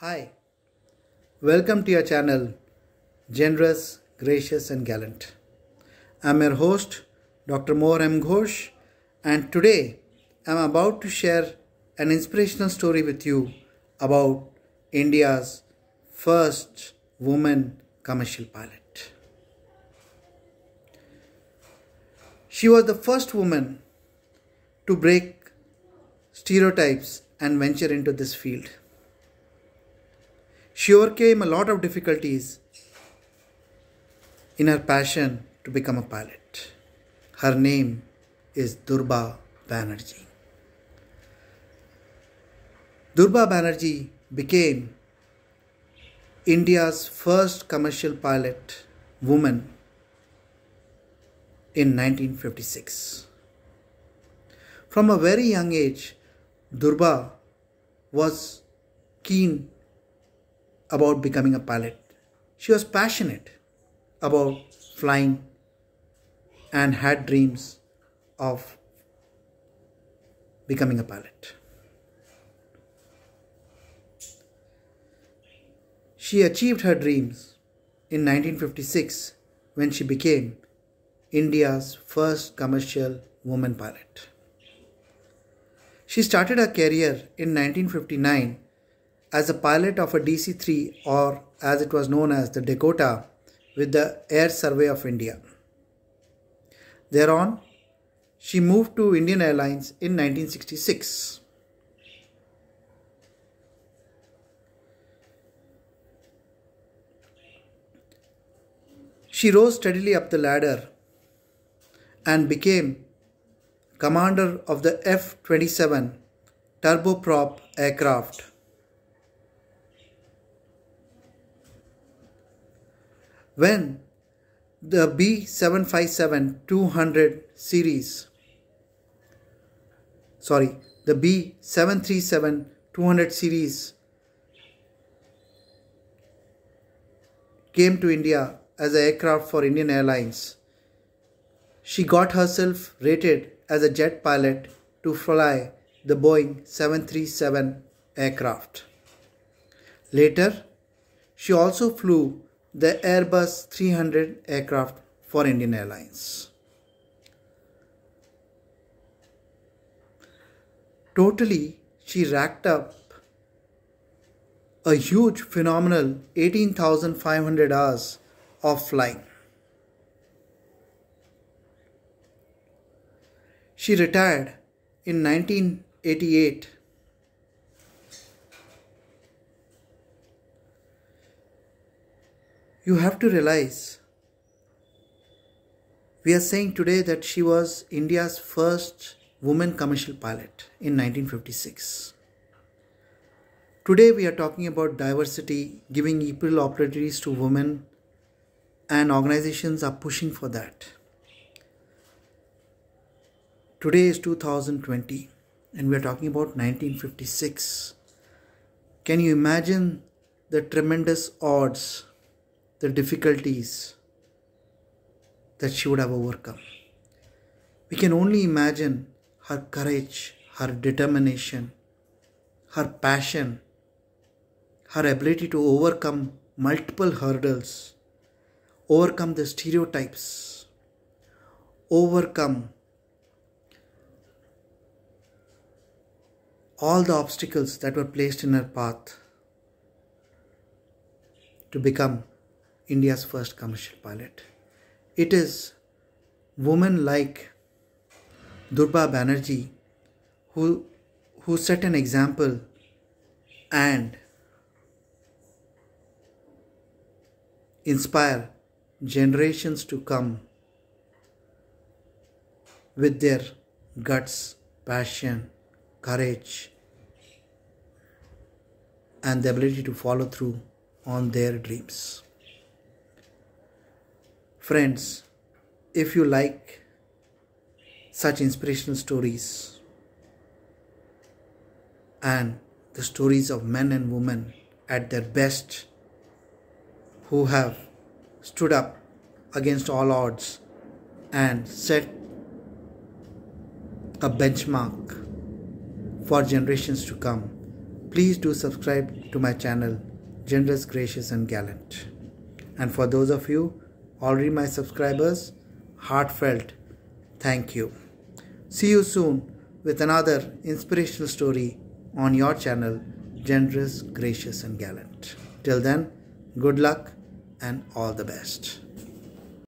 Hi, welcome to your channel, Generous, Gracious and Gallant. I'm your host, Dr. Moore M. Ghosh, and today I'm about to share an inspirational story with you about India's first woman commercial pilot. She was the first woman to break stereotypes and venture into this field sure came a lot of difficulties in her passion to become a pilot. Her name is Durba Banerjee. Durba Banerjee became India's first commercial pilot woman in 1956. From a very young age, Durba was keen about becoming a pilot. She was passionate about flying and had dreams of becoming a pilot. She achieved her dreams in 1956 when she became India's first commercial woman pilot. She started her career in 1959 as a pilot of a DC 3, or as it was known as the Dakota, with the Air Survey of India. Thereon, she moved to Indian Airlines in 1966. She rose steadily up the ladder and became commander of the F 27 turboprop aircraft when the B757 200 series, sorry, the B737 200 series came to India as an aircraft for Indian Airlines. She got herself rated as a jet pilot to fly the Boeing 737 aircraft. Later, she also flew the Airbus 300 aircraft for Indian Airlines. Totally, she racked up a huge, phenomenal 18,500 hours of flying. She retired in 1988 You have to realize we are saying today that she was India's first woman commercial pilot in 1956. Today we are talking about diversity, giving equal opportunities to women, and organizations are pushing for that. Today is 2020 and we are talking about 1956. Can you imagine the tremendous odds the difficulties that she would have overcome. We can only imagine her courage, her determination, her passion, her ability to overcome multiple hurdles, overcome the stereotypes, overcome all the obstacles that were placed in her path to become India's first commercial pilot. It is women like Durba Banerjee who, who set an example and inspire generations to come with their guts, passion, courage, and the ability to follow through on their dreams. Friends, if you like such inspirational stories and the stories of men and women at their best who have stood up against all odds and set a benchmark for generations to come. Please do subscribe to my channel, Generous, Gracious, and Gallant. And for those of you already my subscribers, heartfelt thank you. See you soon with another inspirational story on your channel, Generous, Gracious, and Gallant. Till then, good luck and all the best.